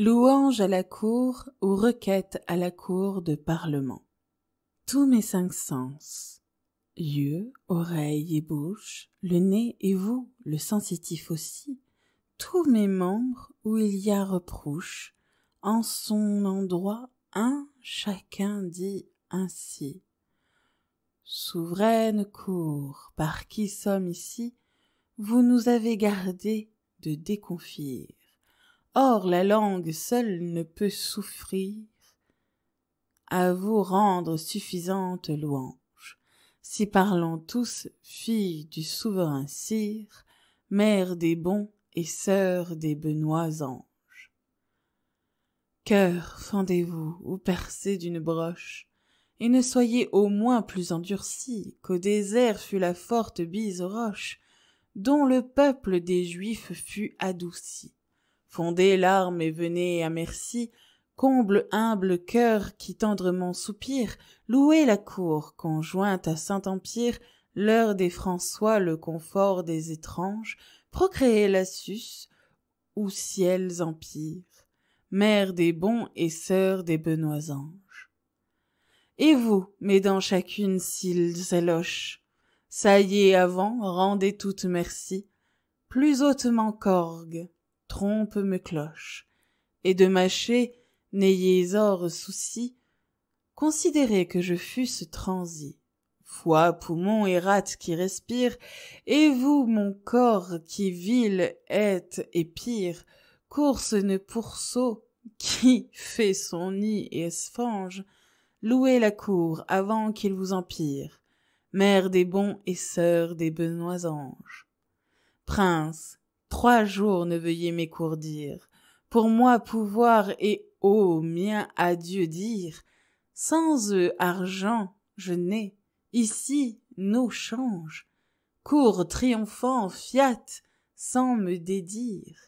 Louange à la cour ou requête à la cour de parlement. Tous mes cinq sens, yeux, oreilles et bouche, le nez et vous, le sensitif aussi, tous mes membres où il y a reproche, en son endroit un chacun dit ainsi. Souveraine cour, par qui sommes ici, vous nous avez gardés de déconfier. Or la langue seule ne peut souffrir à vous rendre suffisante louange. Si parlons tous, filles du souverain sire, mère des bons et sœur des benoîts anges. Cœur, fendez-vous ou percez d'une broche, et ne soyez au moins plus endurcis qu'au désert fut la forte bise roche dont le peuple des Juifs fut adouci. Fondez larmes et venez à merci, comble humble cœur qui tendrement soupire, louez la cour conjointe à Saint-Empire, l'heure des François, le confort des étranges, procréez la suce, ou ciels empire mère des bons et sœur des benoisanges. Et vous, mes dans chacune s'ils élochent, saillez avant, rendez toute merci, plus hautement corgue, trompe me cloche, et de mâcher, n'ayez or souci, considérez que je fusse transi, Foi, poumon et rate qui respire, et vous, mon corps, qui vile est et pire, course ne pourceau, qui fait son nid et esfange, louez la cour avant qu'il vous empire, mère des bons et sœur des benois anges. Prince, Trois jours ne veuillez m'écourdir, pour moi pouvoir et ô mien à Dieu dire, sans eux argent je n'ai, ici nos changes, cours triomphant fiat, sans me dédire,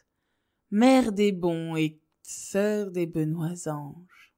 mère des bons et sœur des benoisanges.